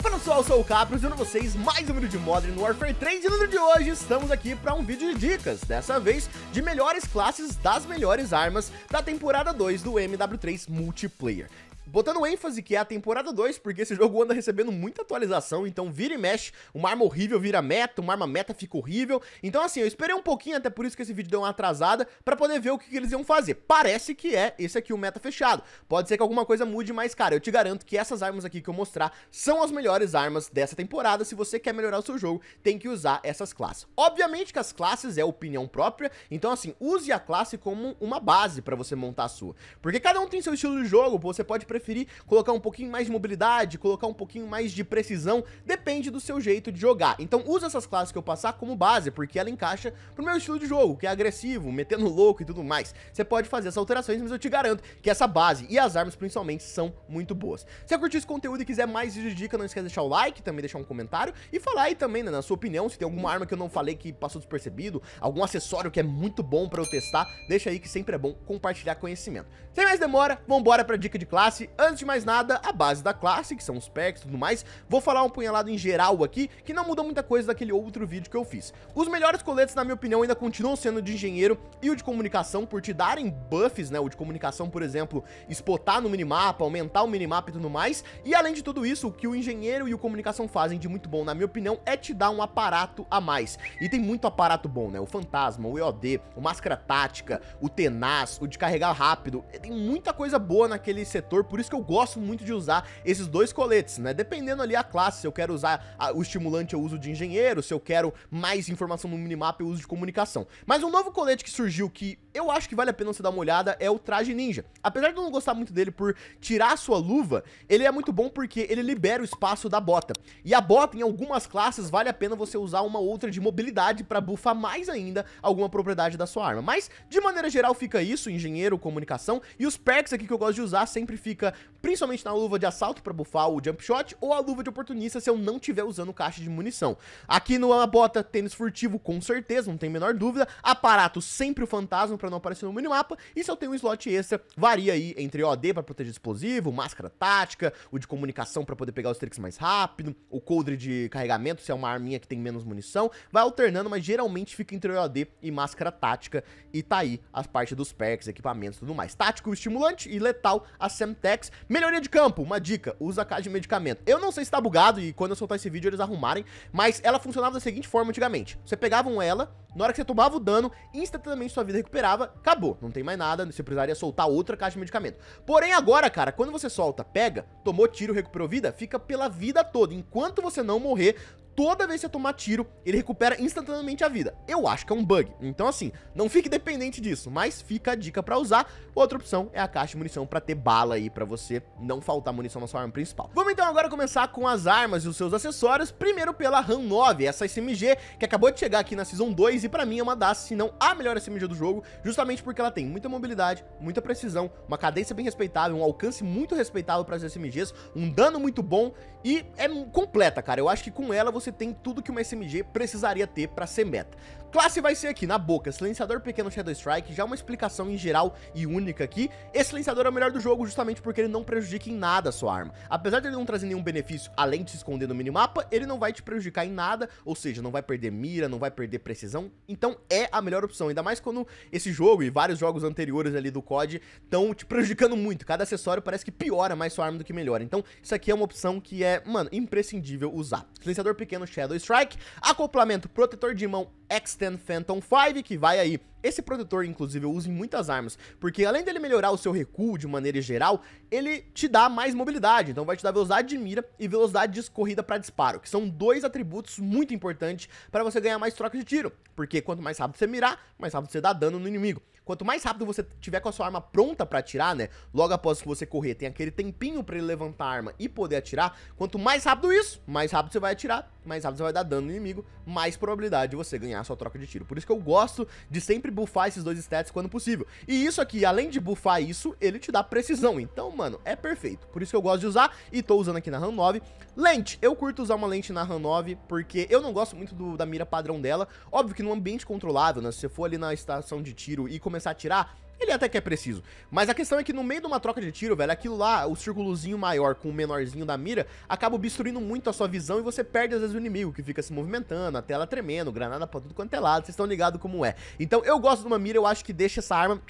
Fala pessoal, eu sou o Capros e eu vocês mais um vídeo de Modern Warfare 3 e no vídeo de hoje estamos aqui para um vídeo de dicas, dessa vez de melhores classes das melhores armas da temporada 2 do MW3 Multiplayer. Botando ênfase que é a temporada 2, porque esse jogo anda recebendo muita atualização, então vira e mexe, uma arma horrível vira meta, uma arma meta fica horrível. Então assim, eu esperei um pouquinho, até por isso que esse vídeo deu uma atrasada, pra poder ver o que, que eles iam fazer. Parece que é esse aqui o meta fechado. Pode ser que alguma coisa mude, mas cara, eu te garanto que essas armas aqui que eu mostrar são as melhores armas dessa temporada. Se você quer melhorar o seu jogo, tem que usar essas classes. Obviamente que as classes é opinião própria, então assim, use a classe como uma base pra você montar a sua. Porque cada um tem seu estilo de jogo, você pode preferir preferir colocar um pouquinho mais de mobilidade, colocar um pouquinho mais de precisão, depende do seu jeito de jogar. Então usa essas classes que eu passar como base, porque ela encaixa pro meu estilo de jogo, que é agressivo, metendo louco e tudo mais. Você pode fazer essas alterações, mas eu te garanto que essa base e as armas principalmente são muito boas. Se você curtiu esse conteúdo e quiser mais vídeos de dica, não esquece de deixar o like, também deixar um comentário e falar aí também, né, na sua opinião, se tem alguma arma que eu não falei que passou despercebido, algum acessório que é muito bom pra eu testar, deixa aí que sempre é bom compartilhar conhecimento. Sem mais demora, vambora pra dica de classe Antes de mais nada, a base da classe, que são os packs e tudo mais, vou falar um punhalado em geral aqui, que não mudou muita coisa daquele outro vídeo que eu fiz. Os melhores coletes, na minha opinião, ainda continuam sendo o de engenheiro e o de comunicação, por te darem buffs, né? O de comunicação, por exemplo, spotar no minimapa, aumentar o minimapa e tudo mais. E além de tudo isso, o que o engenheiro e o comunicação fazem de muito bom, na minha opinião, é te dar um aparato a mais. E tem muito aparato bom, né? O fantasma, o EOD, o máscara tática, o tenaz, o de carregar rápido. Tem muita coisa boa naquele setor, por por isso que eu gosto muito de usar esses dois coletes, né? Dependendo ali a classe, se eu quero usar a, o estimulante, eu uso de engenheiro, se eu quero mais informação no minimap, eu uso de comunicação. Mas um novo colete que surgiu que eu acho que vale a pena você dar uma olhada é o traje ninja. Apesar de eu não gostar muito dele por tirar a sua luva, ele é muito bom porque ele libera o espaço da bota. E a bota, em algumas classes, vale a pena você usar uma outra de mobilidade para bufar mais ainda alguma propriedade da sua arma. Mas, de maneira geral, fica isso, engenheiro, comunicação, e os perks aqui que eu gosto de usar sempre fica principalmente na luva de assalto para bufar o jump shot ou a luva de oportunista se eu não tiver usando caixa de munição. Aqui no bota tênis furtivo com certeza, não tem a menor dúvida, aparato sempre o fantasma para não aparecer no minimapa e se eu tenho um slot extra, varia aí entre OD para proteger explosivo, máscara tática, o de comunicação para poder pegar os tricks mais rápido, o coldre de carregamento se é uma arminha que tem menos munição, vai alternando, mas geralmente fica entre OD e máscara tática e tá aí as partes dos perks, equipamentos e tudo mais. Tático estimulante e letal, a Semtech Melhoria de campo, uma dica, usa a caixa de medicamento. Eu não sei se tá bugado e quando eu soltar esse vídeo eles arrumarem, mas ela funcionava da seguinte forma antigamente. Você pegava um ela, na hora que você tomava o dano, instantaneamente sua vida recuperava, acabou, não tem mais nada, você precisaria soltar outra caixa de medicamento. Porém agora, cara, quando você solta, pega, tomou tiro, recuperou vida, fica pela vida toda. Enquanto você não morrer, toda vez que você tomar tiro, ele recupera instantaneamente a vida. Eu acho que é um bug. Então, assim, não fique dependente disso, mas fica a dica pra usar. Outra opção é a caixa de munição pra ter bala aí, pra você não faltar munição na sua arma principal. Vamos então agora começar com as armas e os seus acessórios. Primeiro pela RAM 9, essa SMG que acabou de chegar aqui na Season 2 e pra mim é uma das, se não a melhor SMG do jogo, justamente porque ela tem muita mobilidade, muita precisão, uma cadência bem respeitável, um alcance muito respeitável para as SMGs, um dano muito bom e é completa, cara. Eu acho que com ela você você tem tudo que uma SMG precisaria ter para ser meta. Classe vai ser aqui, na boca, silenciador pequeno Shadow Strike, já uma explicação em geral e única aqui. Esse silenciador é o melhor do jogo justamente porque ele não prejudica em nada a sua arma. Apesar de ele não trazer nenhum benefício além de se esconder no minimapa, ele não vai te prejudicar em nada, ou seja, não vai perder mira, não vai perder precisão. Então é a melhor opção, ainda mais quando esse jogo e vários jogos anteriores ali do COD estão te prejudicando muito. Cada acessório parece que piora mais sua arma do que melhora. Então isso aqui é uma opção que é, mano, imprescindível usar. Silenciador pequeno Shadow Strike, acoplamento protetor de mão X-10 Phantom 5, que vai aí esse produtor, inclusive, eu uso em muitas armas, porque além dele melhorar o seu recuo de maneira geral, ele te dá mais mobilidade, então vai te dar velocidade de mira e velocidade de escorrida para disparo, que são dois atributos muito importantes para você ganhar mais troca de tiro, porque quanto mais rápido você mirar, mais rápido você dá dano no inimigo. Quanto mais rápido você tiver com a sua arma pronta para atirar, né, logo após que você correr, tem aquele tempinho para ele levantar a arma e poder atirar, quanto mais rápido isso, mais rápido você vai atirar, mais rápido você vai dar dano no inimigo, mais probabilidade de você ganhar a sua troca de tiro. Por isso que eu gosto de sempre sempre buffar esses dois stats quando possível. E isso aqui, além de buffar isso, ele te dá precisão. Então, mano, é perfeito. Por isso que eu gosto de usar e tô usando aqui na RAM 9. Lente, eu curto usar uma lente na RAM 9 porque eu não gosto muito do, da mira padrão dela. Óbvio que num ambiente controlável, né? Se você for ali na estação de tiro e começar a tirar, ele até que é preciso. Mas a questão é que no meio de uma troca de tiro, velho, aquilo lá, o círculozinho maior com o menorzinho da mira, acaba obstruindo muito a sua visão e você perde às vezes o inimigo, que fica se movimentando, a tela tremendo, granada pra tudo quanto é lado, vocês estão ligados como é. Então eu gosto de uma mira, eu acho que deixa essa arma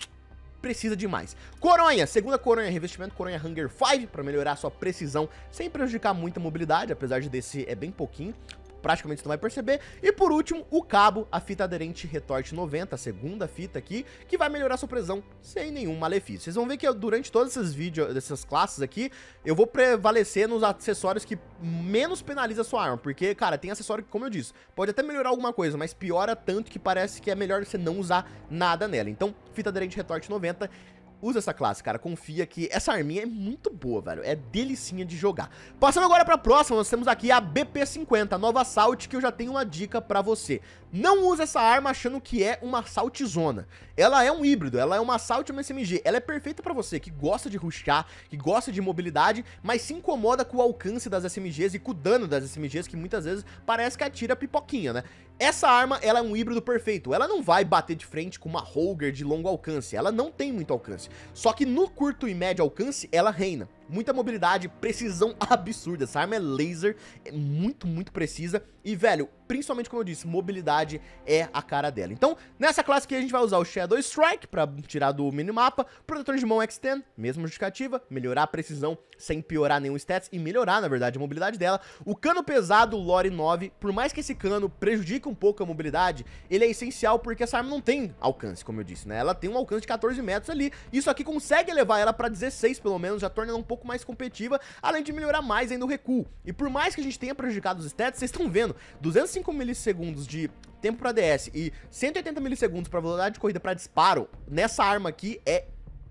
precisa demais. Coronha, segunda coronha, revestimento coronha Hunger 5 para melhorar sua precisão sem prejudicar muito a mobilidade, apesar de descer é bem pouquinho praticamente você não vai perceber. E por último, o cabo, a fita aderente retorte 90, a segunda fita aqui, que vai melhorar sua pressão sem nenhum malefício. Vocês vão ver que durante todos esses vídeos, dessas classes aqui, eu vou prevalecer nos acessórios que menos penaliza a sua arma, porque, cara, tem acessório que, como eu disse, pode até melhorar alguma coisa, mas piora tanto que parece que é melhor você não usar nada nela. Então, fita aderente retorte 90 Usa essa classe, cara. Confia que essa arminha é muito boa, velho. É delicinha de jogar. Passando agora pra próxima, nós temos aqui a BP-50, a nova Assault, que eu já tenho uma dica pra você. Não usa essa arma achando que é uma assaltzona. Ela é um híbrido, ela é uma assault e uma SMG. Ela é perfeita pra você que gosta de rushar, que gosta de mobilidade, mas se incomoda com o alcance das SMGs e com o dano das SMGs, que muitas vezes parece que atira pipoquinha, né? Essa arma, ela é um híbrido perfeito, ela não vai bater de frente com uma Holger de longo alcance, ela não tem muito alcance, só que no curto e médio alcance ela reina muita mobilidade, precisão absurda. Essa arma é laser, é muito, muito precisa. E, velho, principalmente como eu disse, mobilidade é a cara dela. Então, nessa classe aqui a gente vai usar o Shadow Strike pra tirar do minimapa, protetor de mão Extend, mesma justificativa, melhorar a precisão sem piorar nenhum stats e melhorar, na verdade, a mobilidade dela. O cano pesado Lore 9, por mais que esse cano prejudique um pouco a mobilidade, ele é essencial porque essa arma não tem alcance, como eu disse, né? Ela tem um alcance de 14 metros ali, isso aqui consegue elevar ela pra 16 pelo menos, já torna ela um pouco pouco mais competitiva, além de melhorar mais ainda o recuo. E por mais que a gente tenha prejudicado os stats, vocês estão vendo, 205 milissegundos de tempo para DS e 180 milissegundos para velocidade de corrida para disparo, nessa arma aqui é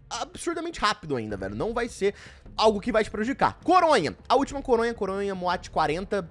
absurdamente rápido ainda, velho. Não vai ser algo que vai te prejudicar. Coronha. A última coronha, coronha Moat 40,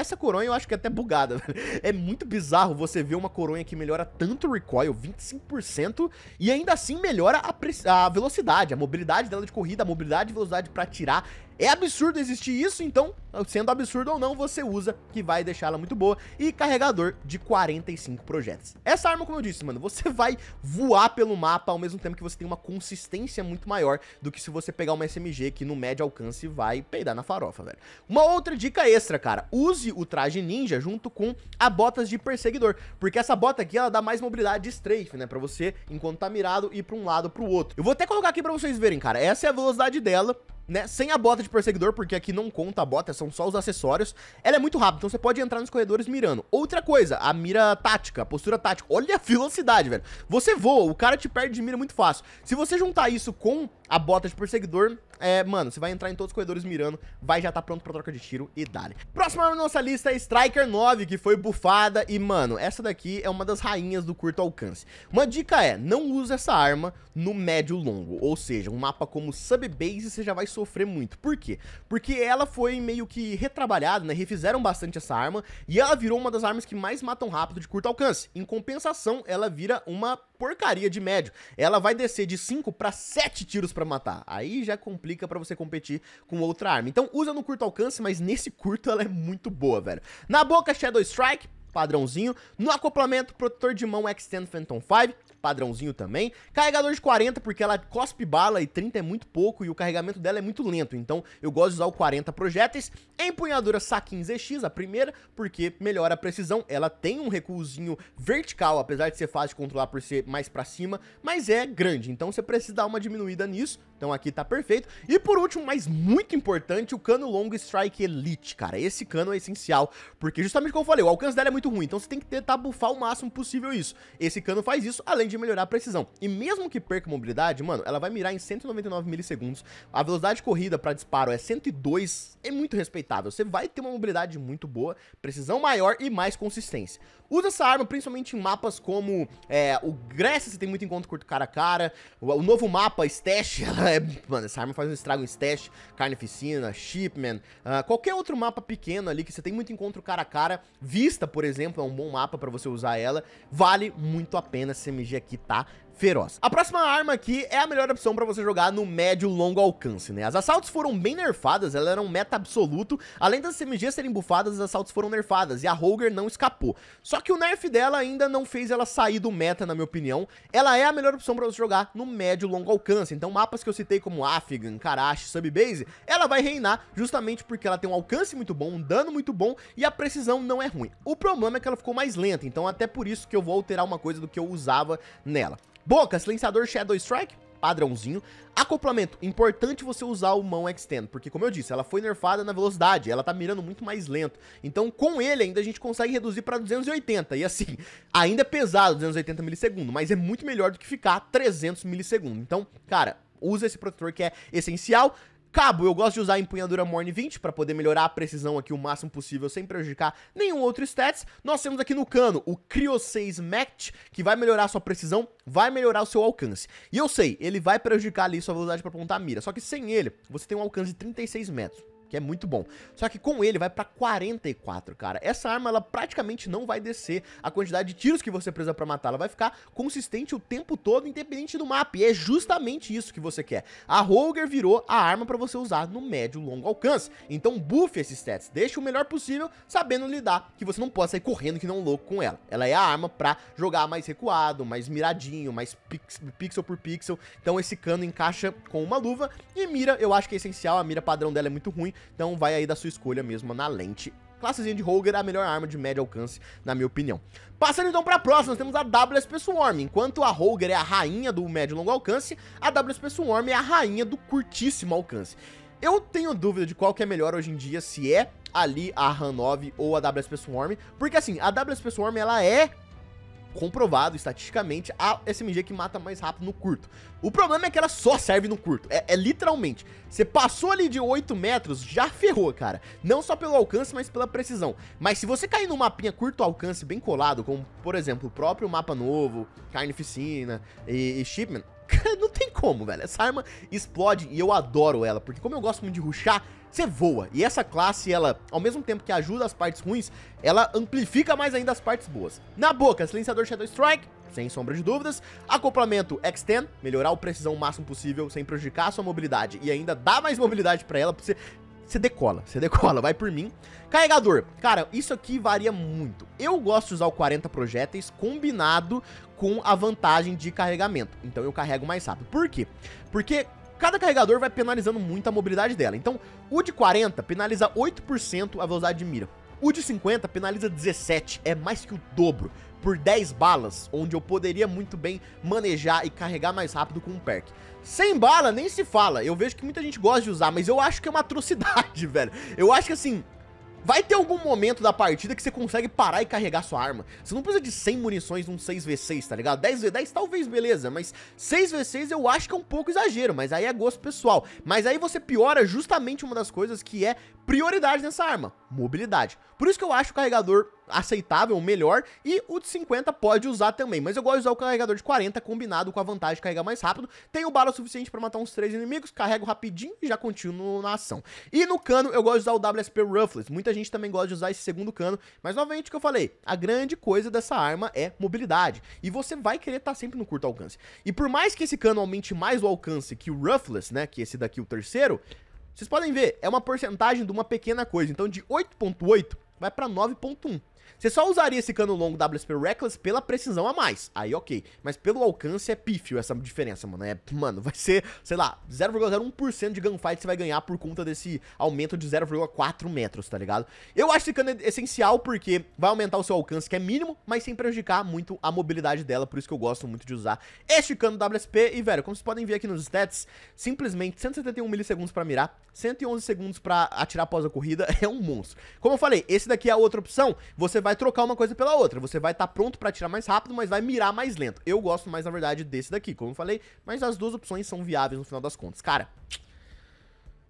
essa coronha eu acho que é até bugada, É muito bizarro você ver uma coronha que melhora tanto o recoil, 25%, e ainda assim melhora a, a velocidade, a mobilidade dela de corrida, a mobilidade e velocidade para tirar é absurdo existir isso, então, sendo absurdo ou não, você usa, que vai deixar ela muito boa. E carregador de 45 projéteis. Essa arma, como eu disse, mano, você vai voar pelo mapa ao mesmo tempo que você tem uma consistência muito maior do que se você pegar uma SMG que no médio alcance vai peidar na farofa, velho. Uma outra dica extra, cara, use o traje ninja junto com a botas de perseguidor, porque essa bota aqui, ela dá mais mobilidade de strafe, né, pra você, enquanto tá mirado, ir pra um lado, pro outro. Eu vou até colocar aqui pra vocês verem, cara, essa é a velocidade dela, né? Sem a bota de perseguidor, porque aqui não conta a bota, são só os acessórios. Ela é muito rápida, então você pode entrar nos corredores mirando. Outra coisa, a mira tática, a postura tática. Olha a velocidade, velho. Você voa, o cara te perde de mira muito fácil. Se você juntar isso com a bota de perseguidor, é, mano, você vai entrar em todos os corredores mirando, vai já tá pronto pra troca de tiro e dale. Próxima na nossa lista é Striker 9, que foi bufada e, mano, essa daqui é uma das rainhas do curto alcance. Uma dica é, não use essa arma no médio longo, ou seja, um mapa como sub-base você já vai subir sofrer muito. Por quê? Porque ela foi meio que retrabalhada, né? Refizeram bastante essa arma e ela virou uma das armas que mais matam rápido de curto alcance. Em compensação, ela vira uma porcaria de médio. Ela vai descer de 5 para 7 tiros para matar. Aí já complica para você competir com outra arma. Então usa no curto alcance, mas nesse curto ela é muito boa, velho. Na boca Shadow Strike padrãozinho. No acoplamento, protetor de mão Extend Phantom 5, padrãozinho também. Carregador de 40, porque ela cospe bala e 30 é muito pouco e o carregamento dela é muito lento, então eu gosto de usar o 40 projéteis. Empunhadora Sakin ZX, a primeira, porque melhora a precisão. Ela tem um recuozinho vertical, apesar de ser fácil de controlar por ser mais pra cima, mas é grande, então você precisa dar uma diminuída nisso. Então aqui tá perfeito. E por último, mas muito importante, o cano longo Strike Elite, cara. Esse cano é essencial, porque justamente como eu falei, o alcance dela é muito ruim, então você tem que tentar bufar o máximo possível isso. Esse cano faz isso, além de melhorar a precisão. E mesmo que perca mobilidade, mano, ela vai mirar em 199 milissegundos. A velocidade de corrida para disparo é 102, é muito respeitável. Você vai ter uma mobilidade muito boa, precisão maior e mais consistência. Usa essa arma principalmente em mapas como é, o Grécia, você tem muito encontro curto cara a cara, o, o novo mapa Stash, ela é, mano, essa arma faz um estrago em Stash, Carnificina, Shipman, uh, ah, qualquer outro mapa pequeno ali que você tem muito encontro cara a cara. Vista, por exemplo, é um bom mapa para você usar ela. Vale muito a pena essa MG aqui, tá? feroz. A próxima arma aqui é a melhor opção para você jogar no médio longo alcance, né? As assaltos foram bem nerfadas, elas eram meta absoluto. Além das CMGs serem bufadas, as assaltos foram nerfadas e a Holger não escapou. Só que o nerf dela ainda não fez ela sair do meta, na minha opinião. Ela é a melhor opção para você jogar no médio longo alcance. Então mapas que eu citei como Afghan, Karash, Subbase, ela vai reinar justamente porque ela tem um alcance muito bom, um dano muito bom e a precisão não é ruim. O problema é que ela ficou mais lenta, então até por isso que eu vou alterar uma coisa do que eu usava nela. Boca, silenciador Shadow Strike, padrãozinho. Acoplamento, importante você usar o mão extend, porque como eu disse, ela foi nerfada na velocidade, ela tá mirando muito mais lento. Então com ele ainda a gente consegue reduzir para 280, e assim, ainda é pesado 280 milissegundos, mas é muito melhor do que ficar 300 milissegundos. Então, cara, usa esse protetor que é essencial. Cabo, eu gosto de usar a empunhadura Morne 20 para poder melhorar a precisão aqui o máximo possível sem prejudicar nenhum outro stats. Nós temos aqui no cano o Cryo 6 Mact, que vai melhorar a sua precisão, vai melhorar o seu alcance. E eu sei, ele vai prejudicar ali sua velocidade para apontar a mira, só que sem ele, você tem um alcance de 36 metros que é muito bom. Só que com ele vai para 44, cara. Essa arma ela praticamente não vai descer a quantidade de tiros que você precisa para matá-la, vai ficar consistente o tempo todo, independente do mapa. E é justamente isso que você quer. A Roger virou a arma para você usar no médio e longo alcance. Então buff esses stats, deixe o melhor possível, sabendo lidar que você não pode sair correndo que não um louco com ela. Ela é a arma para jogar mais recuado, mais miradinho, mais pixel por pixel. Então esse cano encaixa com uma luva e mira, eu acho que é essencial, a mira padrão dela é muito ruim, então vai aí da sua escolha mesmo na lente classezinha de Holger, a melhor arma de médio alcance, na minha opinião. Passando então para a próxima, nós temos a WSP Swarm. Enquanto a Holger é a rainha do médio e longo alcance, a WSP Swarm é a rainha do curtíssimo alcance. Eu tenho dúvida de qual que é melhor hoje em dia, se é ali a Han 9 ou a WSP Swarm, porque assim, a WSP Swarm ela é comprovado estatisticamente a SMG que mata mais rápido no curto. O problema é que ela só serve no curto, é, é, literalmente. Você passou ali de 8 metros, já ferrou, cara. Não só pelo alcance, mas pela precisão. Mas se você cair num mapinha curto alcance bem colado, como, por exemplo, o próprio mapa novo, Carnificina e, e não tem como, velho. Essa arma explode e eu adoro ela, porque como eu gosto muito de ruxar, você voa. E essa classe, ela, ao mesmo tempo que ajuda as partes ruins, ela amplifica mais ainda as partes boas. Na boca, silenciador Shadow Strike, sem sombra de dúvidas. Acoplamento Extend, melhorar a precisão o máximo possível sem prejudicar a sua mobilidade e ainda dá mais mobilidade para ela, pra você você decola, você decola, vai por mim. Carregador, cara, isso aqui varia muito. Eu gosto de usar o 40 projéteis combinado com a vantagem de carregamento. Então eu carrego mais rápido. Por quê? Porque cada carregador vai penalizando muito a mobilidade dela. Então, o de 40 penaliza 8% a velocidade de mira. O de 50 penaliza 17, é mais que o dobro, por 10 balas, onde eu poderia muito bem manejar e carregar mais rápido com um perk. Sem bala nem se fala, eu vejo que muita gente gosta de usar, mas eu acho que é uma atrocidade, velho. Eu acho que assim, Vai ter algum momento da partida que você consegue parar e carregar sua arma. Você não precisa de 100 munições num 6v6, tá ligado? 10v10 talvez, beleza, mas 6v6 eu acho que é um pouco exagero, mas aí é gosto pessoal. Mas aí você piora justamente uma das coisas que é prioridade nessa arma, mobilidade. Por isso que eu acho o carregador aceitável, melhor, e o de 50 pode usar também, mas eu gosto de usar o carregador de 40 combinado com a vantagem de carregar mais rápido, tenho bala suficiente para matar uns três inimigos, carrego rapidinho e já continuo na ação. E no cano eu gosto de usar o WSP Ruffles, muita gente também gosta de usar esse segundo cano, mas novamente o que eu falei, a grande coisa dessa arma é mobilidade, e você vai querer estar tá sempre no curto alcance. E por mais que esse cano aumente mais o alcance que o Ruffles, né, que esse daqui o terceiro, vocês podem ver, é uma porcentagem de uma pequena coisa, então de 8.8 vai para 9.1. Você só usaria esse cano longo WSP Reckless pela precisão a mais. Aí ok. Mas pelo alcance é pífio essa diferença, mano. É, mano, vai ser, sei lá, 0,01% de gunfight você vai ganhar por conta desse aumento de 0,4 metros, tá ligado? Eu acho esse cano essencial porque vai aumentar o seu alcance, que é mínimo, mas sem prejudicar muito a mobilidade dela. Por isso que eu gosto muito de usar este cano WSP. E, velho, como vocês podem ver aqui nos stats, simplesmente 171 milissegundos pra mirar, 111 segundos pra atirar após a corrida. É um monstro. Como eu falei, esse daqui é a outra opção. Você você vai trocar uma coisa pela outra. Você vai estar tá pronto para tirar mais rápido, mas vai mirar mais lento. Eu gosto mais, na verdade, desse daqui, como eu falei, mas as duas opções são viáveis no final das contas. Cara,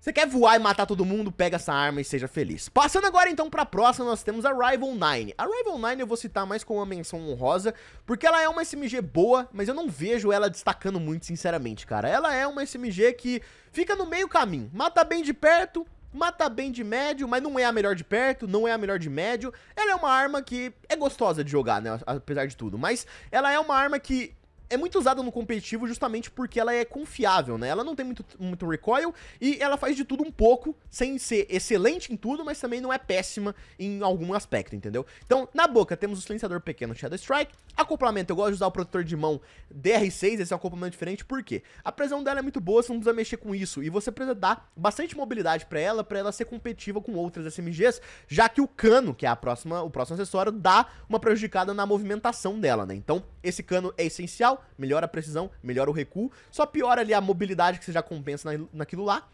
você quer voar e matar todo mundo? Pega essa arma e seja feliz. Passando agora então para a próxima, nós temos a Rival 9. A Rival 9 eu vou citar mais com uma menção honrosa, porque ela é uma SMG boa, mas eu não vejo ela destacando muito, sinceramente, cara. Ela é uma SMG que fica no meio caminho, mata bem de perto, mata tá bem de médio, mas não é a melhor de perto, não é a melhor de médio. Ela é uma arma que é gostosa de jogar, né? Apesar de tudo. Mas ela é uma arma que é muito usada no competitivo justamente porque ela é confiável, né? Ela não tem muito, muito recoil e ela faz de tudo um pouco, sem ser excelente em tudo, mas também não é péssima em algum aspecto, entendeu? Então, na boca temos o silenciador pequeno Shadow Strike, acoplamento, eu gosto de usar o protetor de mão DR6, esse é um acoplamento diferente, por quê? A pressão dela é muito boa, você não precisa mexer com isso, e você precisa dar bastante mobilidade pra ela, pra ela ser competitiva com outras SMGs, já que o cano, que é a próxima, o próximo acessório, dá uma prejudicada na movimentação dela, né? Então, esse cano é essencial, melhora a precisão, melhora o recuo, só piora ali a mobilidade que você já compensa na, naquilo lá,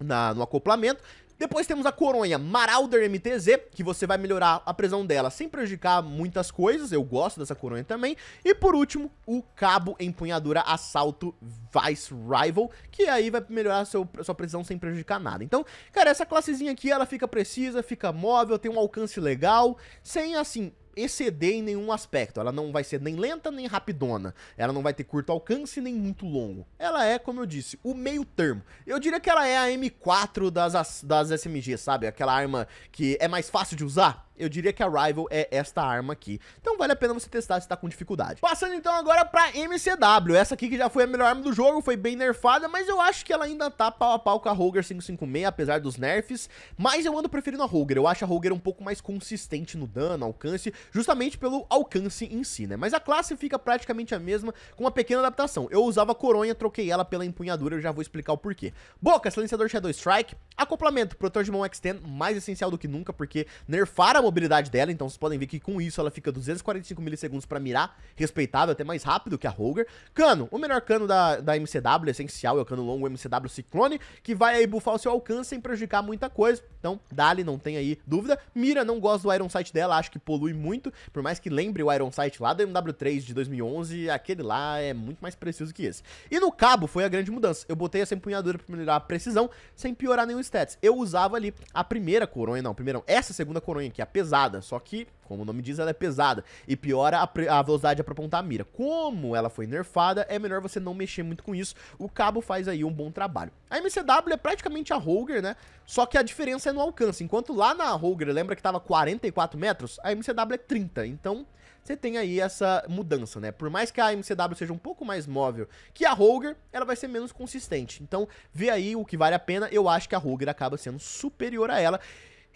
na, no acoplamento. Depois temos a coronha Marauder MTZ, que você vai melhorar a precisão dela sem prejudicar muitas coisas, eu gosto dessa coronha também. E por último, o cabo empunhadura assalto Vice Rival, que aí vai melhorar seu, sua precisão sem prejudicar nada. Então, cara, essa classezinha aqui, ela fica precisa, fica móvel, tem um alcance legal, sem assim exceder em nenhum aspecto. Ela não vai ser nem lenta nem rapidona. Ela não vai ter curto alcance nem muito longo. Ela é, como eu disse, o meio termo. Eu diria que ela é a M4 das, das SMG, sabe? Aquela arma que é mais fácil de usar. Eu diria que a Rival é esta arma aqui. Então vale a pena você testar se tá com dificuldade. Passando então agora pra MCW. Essa aqui que já foi a melhor arma do jogo, foi bem nerfada, mas eu acho que ela ainda tá pau a pau com a Roger 556, apesar dos nerfs. Mas eu ando preferindo a Roger. Eu acho a Roger um pouco mais consistente no dano, alcance, justamente pelo alcance em si, né? Mas a classe fica praticamente a mesma, com uma pequena adaptação. Eu usava a coronha, troquei ela pela empunhadura, eu já vou explicar o porquê. Boca, silenciador Shadow Strike, acoplamento, protetor de mão extend, mais essencial do que nunca, porque nerfaram mobilidade dela, então vocês podem ver que com isso ela fica 245 milissegundos pra mirar, respeitável, até mais rápido que a Roger. Cano, o melhor cano da, da MCW, essencial, é o cano longo MCW Ciclone, que vai aí bufar o seu alcance sem prejudicar muita coisa. Então, dali, não tem aí dúvida. Mira, não gosto do Iron Sight dela, acho que polui muito, por mais que lembre o Iron Sight lá da MW3 de 2011, aquele lá é muito mais preciso que esse. E no cabo foi a grande mudança, eu botei essa empunhadura pra melhorar a precisão, sem piorar nenhum stats. Eu usava ali a primeira coronha, não, primeiro não, essa segunda coronha aqui, é a pesada. Só que, como o nome diz, ela é pesada. E piora a, a velocidade para apontar a mira. Como ela foi nerfada, é melhor você não mexer muito com isso. O cabo faz aí um bom trabalho. A MCW é praticamente a Holger, né? Só que a diferença é no alcance. Enquanto lá na Holger, lembra que tava 44 metros? A MCW é 30. Então, você tem aí essa mudança, né? Por mais que a MCW seja um pouco mais móvel que a Holger, ela vai ser menos consistente. Então, vê aí o que vale a pena. Eu acho que a Holger acaba sendo superior a ela.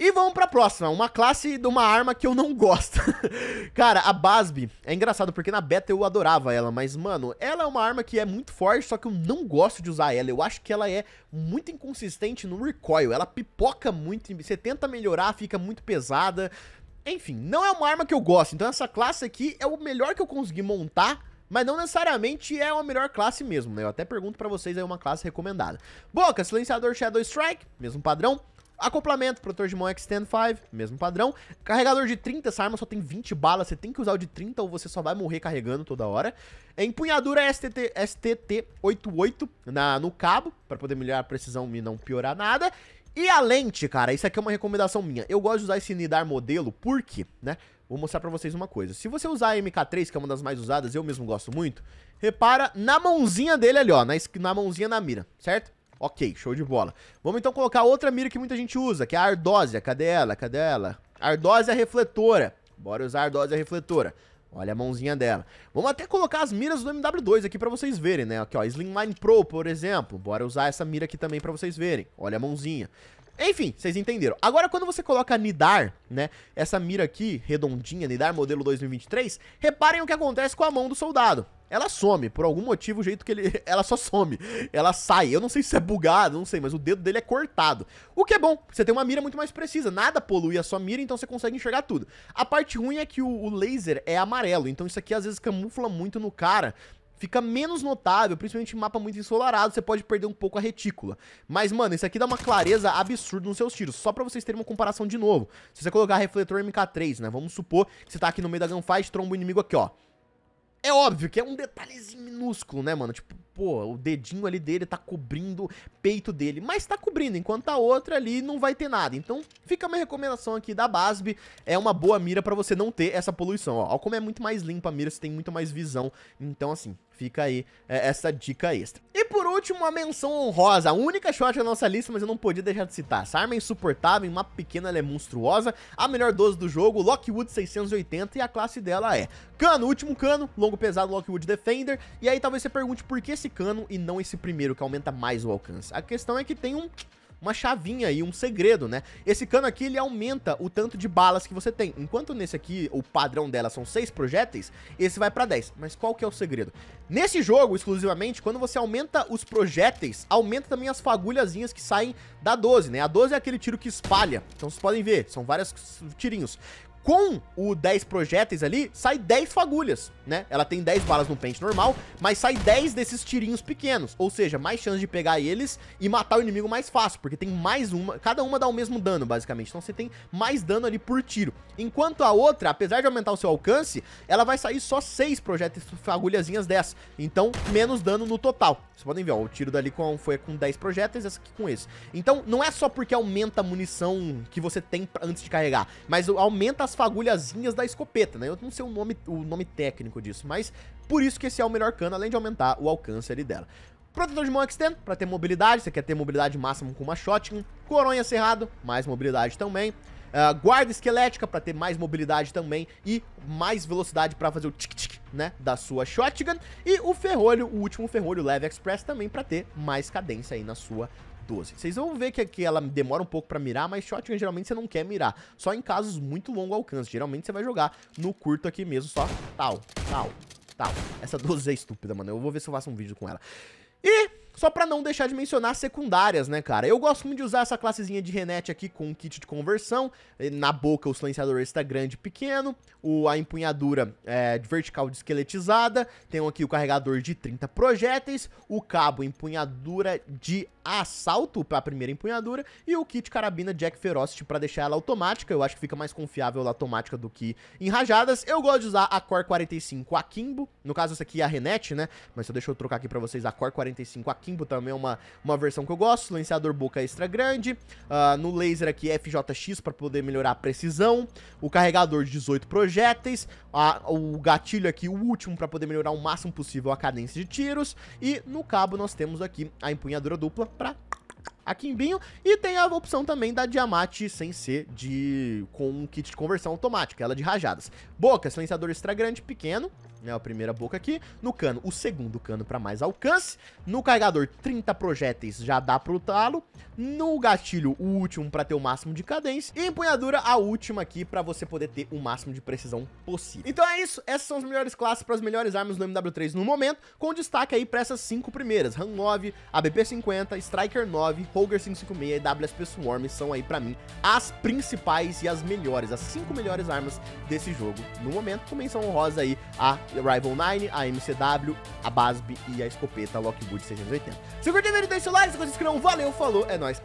E vamos pra próxima, uma classe de uma arma que eu não gosto. cara, a Basb, é engraçado porque na beta eu adorava ela, mas mano, ela é uma arma que é muito forte, só que eu não gosto de usar ela. Eu acho que ela é muito inconsistente no recoil, ela pipoca muito, você tenta melhorar, fica muito pesada. Enfim, não é uma arma que eu gosto, então essa classe aqui é o melhor que eu consegui montar mas não necessariamente é a melhor classe mesmo, né? Eu até pergunto pra vocês aí uma classe recomendada. Boca, silenciador Shadow Strike, mesmo padrão. Acoplamento, protetor de mão Extend 5, mesmo padrão. Carregador de 30, essa arma só tem 20 balas, você tem que usar o de 30 ou você só vai morrer carregando toda hora. Empunhadura STT, STT-88 na, no cabo, para poder melhorar a precisão e não piorar nada. E a lente, cara, isso aqui é uma recomendação minha. Eu gosto de usar esse Nidar modelo porque, né? Vou mostrar pra vocês uma coisa. Se você usar a MK3, que é uma das mais usadas, eu mesmo gosto muito, repara na mãozinha dele ali, ó, na, na mãozinha na mira, certo? Ok, show de bola. Vamos então colocar outra mira que muita gente usa, que é a ardósia. Cadê ela? Cadê ela? Ardósia refletora. Bora usar a ardósia refletora. Olha a mãozinha dela. Vamos até colocar as miras do MW2 aqui pra vocês verem, né? Aqui, ó, Slimline Pro, por exemplo. Bora usar essa mira aqui também pra vocês verem. Olha a mãozinha. Enfim, vocês entenderam. Agora, quando você coloca Nidar, né, essa mira aqui, redondinha, Nidar modelo 2023, reparem o que acontece com a mão do soldado ela some. Por algum motivo, o jeito que ele. Ela só some. Ela sai. Eu não sei se é bugado, não sei, mas o dedo dele é cortado. O que é bom, você tem uma mira muito mais precisa. Nada polui a sua mira, então você consegue enxergar tudo. A parte ruim é que o, o laser é amarelo, então isso aqui às vezes camufla muito no cara fica menos notável, principalmente em mapa muito ensolarado, você pode perder um pouco a retícula. Mas, mano, isso aqui dá uma clareza absurda nos seus tiros, só pra vocês terem uma comparação de novo. Se você colocar refletor MK3, né, vamos supor que você tá aqui no meio da gunfight, tromba o inimigo aqui, ó. É óbvio que é um detalhezinho minúsculo, né, mano? Tipo, pô, o dedinho ali dele tá cobrindo o peito dele, mas tá cobrindo, enquanto a outra ali não vai ter nada. Então, fica uma recomendação aqui da Basb, é uma boa mira pra você não ter essa poluição, ó. Ó como é muito mais limpa a mira, você tem muito mais visão. Então, assim, Fica aí é, essa dica extra. E por último, uma menção honrosa, a única shot da nossa lista, mas eu não podia deixar de citar. Essa arma é insuportável, em uma pequena ela é monstruosa, a melhor 12 do jogo, Lockwood 680 e a classe dela é cano, último cano, longo pesado Lockwood Defender. E aí talvez você pergunte por que esse cano e não esse primeiro, que aumenta mais o alcance. A questão é que tem um uma chavinha aí, um segredo, né? Esse cano aqui, ele aumenta o tanto de balas que você tem. Enquanto nesse aqui, o padrão dela são 6 projéteis, esse vai pra 10. Mas qual que é o segredo? Nesse jogo, exclusivamente, quando você aumenta os projéteis, aumenta também as fagulhazinhas que saem da 12, né? A 12 é aquele tiro que espalha. Então vocês podem ver, são vários tirinhos com o 10 projéteis ali, sai 10 fagulhas, né? Ela tem 10 balas no pente normal, mas sai 10 desses tirinhos pequenos, ou seja, mais chance de pegar eles e matar o inimigo mais fácil, porque tem mais uma, cada uma dá o mesmo dano, basicamente, então você tem mais dano ali por tiro. Enquanto a outra, apesar de aumentar o seu alcance, ela vai sair só 6 projéteis fagulhazinhas dessa, então menos dano no total. Vocês podem ver, ó, o tiro dali com, foi com 10 projéteis, essa aqui com esse. Então, não é só porque aumenta a munição que você tem antes de carregar, mas aumenta a as fagulhazinhas da escopeta, né? Eu não sei o nome, o nome técnico disso, mas por isso que esse é o melhor cano, além de aumentar o alcance ali dela. Protetor de mão extend, para ter mobilidade, você quer ter mobilidade máxima com uma shotgun. Coronha cerrado, mais mobilidade também. Uh, guarda esquelética para ter mais mobilidade também e mais velocidade para fazer o tic-tic, né, da sua shotgun. E o ferrolho, o último ferrolho Leve Express também para ter mais cadência aí na sua 12. Vocês vão ver que aqui ela demora um pouco pra mirar, mas shotgun geralmente você não quer mirar. Só em casos muito longo alcance. Geralmente você vai jogar no curto aqui mesmo, só tal, tal, tal. Essa 12 é estúpida, mano. Eu vou ver se eu faço um vídeo com ela. E só para não deixar de mencionar secundárias, né, cara? Eu gosto muito de usar essa classezinha de renete aqui com um kit de conversão. Na boca o silenciador está grande e pequeno. O, a empunhadura é, vertical desqueletizada. Tenho aqui o carregador de 30 projéteis. O cabo empunhadura de assalto para a primeira empunhadura. E o kit carabina Jack Ferocity para deixar ela automática. Eu acho que fica mais confiável na automática do que em rajadas. Eu gosto de usar a Core 45 Akimbo. No caso, essa aqui é a renete, né? Mas só deixa eu trocar aqui para vocês a Core 45 Akimbo também é uma, uma versão que eu gosto. Silenciador boca extra grande. Uh, no laser aqui, FJX para poder melhorar a precisão. O carregador de 18 projéteis. A, o gatilho aqui, o último, para poder melhorar o máximo possível a cadência de tiros. E no cabo nós temos aqui a empunhadura dupla para a Kimbinho. E tem a opção também da Diamante sem ser de com um kit de conversão automática, ela de rajadas. Boca, silenciador extra grande, pequeno, né, a primeira boca aqui. No cano, o segundo cano para mais alcance. No carregador, 30 projéteis já dá pro talo. No gatilho, o último para ter o máximo de cadência. E empunhadura, a última aqui para você poder ter o máximo de precisão possível. Então é isso, essas são as melhores classes para as melhores armas do MW3 no momento, com destaque aí para essas cinco primeiras. RAM 9, ABP 50, Striker 9, Colger 556 e WSP Swarm são aí para mim as principais e as melhores, as cinco melhores armas desse jogo no momento. Também são rosa aí a Rival 9, a MCW, a Basb e a escopeta Lockwood 680. Se curtiu o vídeo, deixa o like, se inscreva, valeu, falou, é nóis!